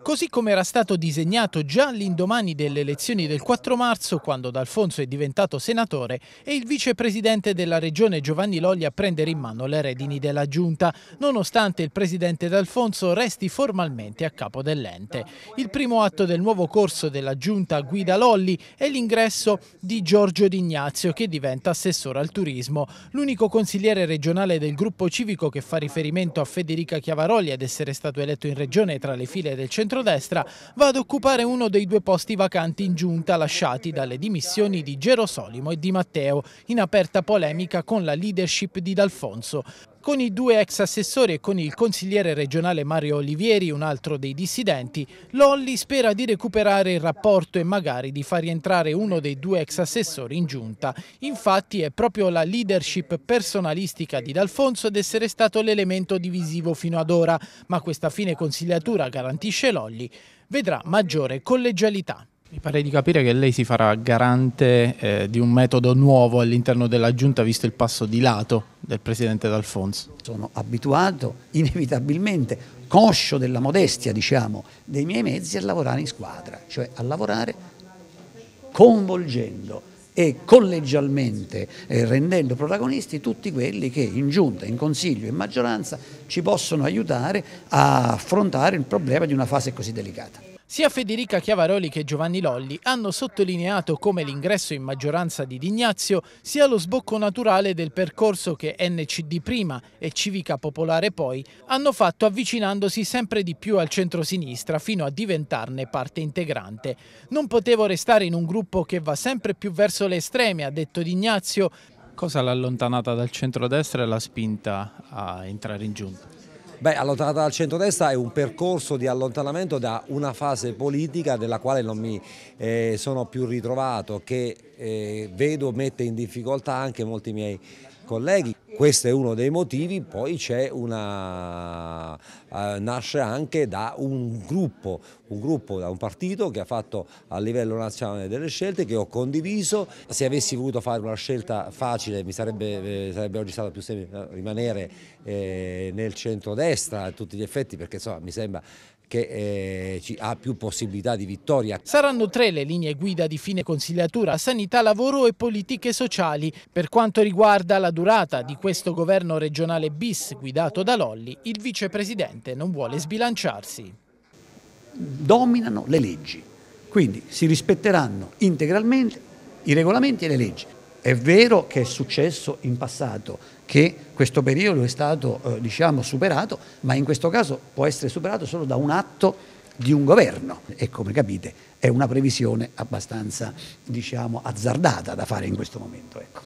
Così come era stato disegnato già l'indomani delle elezioni del 4 marzo, quando D'Alfonso è diventato senatore e il vicepresidente della regione Giovanni Logli a prendere in mano le redini della giunta, nonostante il presidente D'Alfonso resti formalmente a capo dell'ente. Il primo atto del nuovo corso della giunta Guida Lolli è l'ingresso di Giorgio D'Ignazio, che diventa assessore al turismo, l'unico consigliere regionale del gruppo civico che fa riferimento a Federica Chiavaroli ad essere stato eletto in regione tra le file del centrodestra va ad occupare uno dei due posti vacanti in giunta lasciati dalle dimissioni di Gerosolimo e Di Matteo, in aperta polemica con la leadership di D'Alfonso. Con i due ex assessori e con il consigliere regionale Mario Olivieri, un altro dei dissidenti, Lolli spera di recuperare il rapporto e magari di far rientrare uno dei due ex assessori in giunta. Infatti è proprio la leadership personalistica di D'Alfonso ad essere stato l'elemento divisivo fino ad ora, ma questa fine consigliatura garantisce Lolli vedrà maggiore collegialità. Mi pare di capire che lei si farà garante eh, di un metodo nuovo all'interno della Giunta, visto il passo di lato del Presidente D'Alfonso. Sono abituato, inevitabilmente, coscio della modestia, diciamo, dei miei mezzi a lavorare in squadra, cioè a lavorare coinvolgendo e collegialmente eh, rendendo protagonisti tutti quelli che in giunta, in consiglio, in maggioranza ci possono aiutare a affrontare il problema di una fase così delicata. Sia Federica Chiavaroli che Giovanni Lolli hanno sottolineato come l'ingresso in maggioranza di D'Ignazio sia lo sbocco naturale del percorso che NCD prima e Civica Popolare poi hanno fatto avvicinandosi sempre di più al centro-sinistra fino a diventarne parte integrante. Non potevo restare in un gruppo che va sempre più verso le estreme, ha detto D'Ignazio. Cosa l'ha allontanata dal centro-destra e l'ha spinta a entrare in giunta? Beh, allontanata dal centrodestra è un percorso di allontanamento da una fase politica della quale non mi eh, sono più ritrovato, che eh, vedo mette in difficoltà anche molti miei colleghi. Questo è uno dei motivi, poi una, eh, nasce anche da un gruppo, un gruppo, da un partito che ha fatto a livello nazionale delle scelte che ho condiviso. Se avessi voluto fare una scelta facile mi sarebbe, eh, sarebbe oggi stato più semplice rimanere eh, nel centrodestra a tutti gli effetti perché insomma, mi sembra che eh, ha più possibilità di vittoria. Saranno tre le linee guida di fine consigliatura, sanità, lavoro e politiche sociali. Per quanto riguarda la durata di questo governo regionale bis guidato da Lolli, il vicepresidente non vuole sbilanciarsi. Dominano le leggi, quindi si rispetteranno integralmente i regolamenti e le leggi. È vero che è successo in passato che questo periodo è stato eh, diciamo, superato, ma in questo caso può essere superato solo da un atto di un governo e come capite è una previsione abbastanza diciamo, azzardata da fare in questo momento. Ecco.